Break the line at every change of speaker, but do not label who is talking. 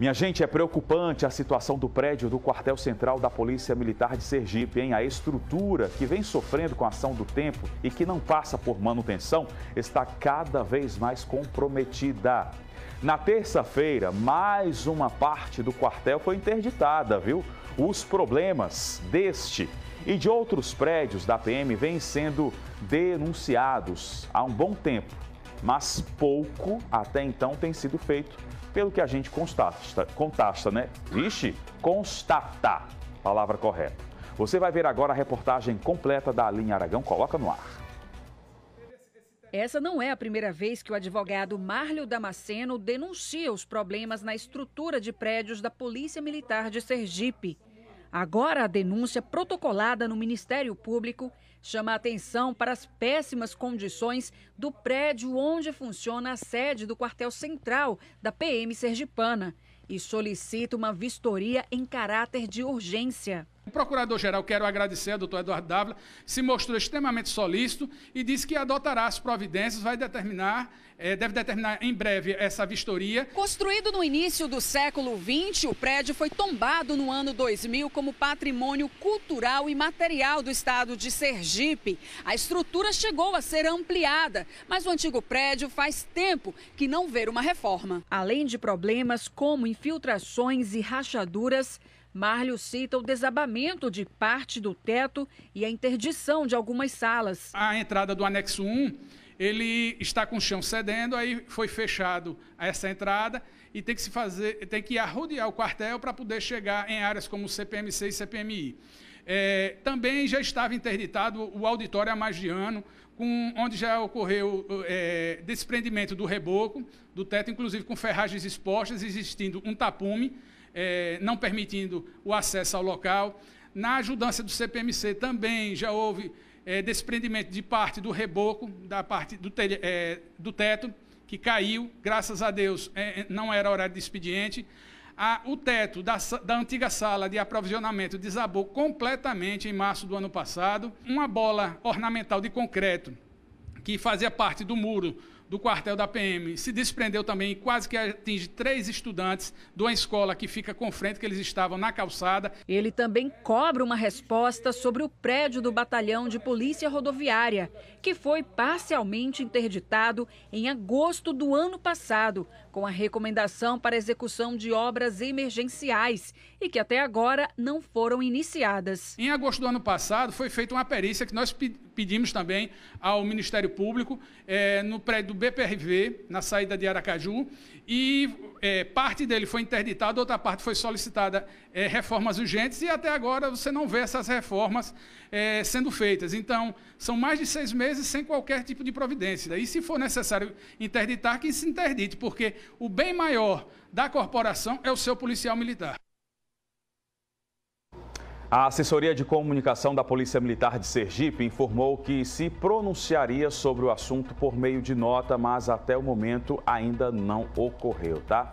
Minha gente, é preocupante a situação do prédio do quartel central da Polícia Militar de Sergipe, hein? A estrutura que vem sofrendo com a ação do tempo e que não passa por manutenção está cada vez mais comprometida. Na terça-feira, mais uma parte do quartel foi interditada, viu? Os problemas deste e de outros prédios da PM vêm sendo denunciados há um bom tempo, mas pouco até então tem sido feito pelo que a gente constata, contasta, né? Vixe, constata, palavra correta. Você vai ver agora a reportagem completa da Aline Aragão. Coloca no ar.
Essa não é a primeira vez que o advogado Márlio Damasceno denuncia os problemas na estrutura de prédios da Polícia Militar de Sergipe. Agora, a denúncia protocolada no Ministério Público chama a atenção para as péssimas condições do prédio onde funciona a sede do quartel central da PM Sergipana e solicita uma vistoria em caráter de urgência.
O procurador-geral, quero agradecer ao doutor Eduardo Dávila, se mostrou extremamente solícito e disse que adotará as providências, vai determinar, é, deve determinar em breve essa vistoria.
Construído no início do século XX, o prédio foi tombado no ano 2000 como patrimônio cultural e material do estado de Sergipe. A estrutura chegou a ser ampliada, mas o antigo prédio faz tempo que não vê uma reforma. Além de problemas como infiltrações e rachaduras, Marlio cita o desabamento de
parte do teto e a interdição de algumas salas. A entrada do anexo 1, ele está com o chão cedendo, aí foi fechado essa entrada e tem que se fazer, tem que arrodear o quartel para poder chegar em áreas como CPMC e CPMI. É, também já estava interditado o auditório há mais de ano, com, onde já ocorreu é, desprendimento do reboco, do teto, inclusive com ferragens expostas, existindo um tapume é, não permitindo o acesso ao local. Na ajudância do CPMC também já houve é, desprendimento de parte do reboco, da parte do, telha, é, do teto, que caiu, graças a Deus, é, é, não era horário de expediente. A, o teto da, da, antiga sala de aprovisionamento desabou completamente em março do ano passado. Uma bola ornamental de concreto que fazia parte do muro do quartel da PM se desprendeu também, quase que atinge três estudantes de uma escola que fica com frente, que eles estavam na calçada. Ele também cobra uma
resposta sobre o prédio do batalhão de polícia rodoviária, que foi parcialmente interditado em agosto do ano passado, com a recomendação para
execução de obras emergenciais e que até agora não foram iniciadas. Em agosto do ano passado, foi feita uma perícia que nós pedimos também ao Ministério Público eh, no prédio do BPRV, na saída de Aracaju, e é, parte dele foi interditado, outra parte foi solicitada é, reformas urgentes, e até agora você não vê essas reformas é, sendo feitas. Então, são mais de seis meses sem qualquer tipo de providência. E se for necessário interditar, que se interdite, porque o bem maior da corporação é o seu policial militar.
A assessoria de comunicação da Polícia Militar de Sergipe informou que se pronunciaria sobre o assunto por meio de nota, mas até o momento ainda não ocorreu, tá?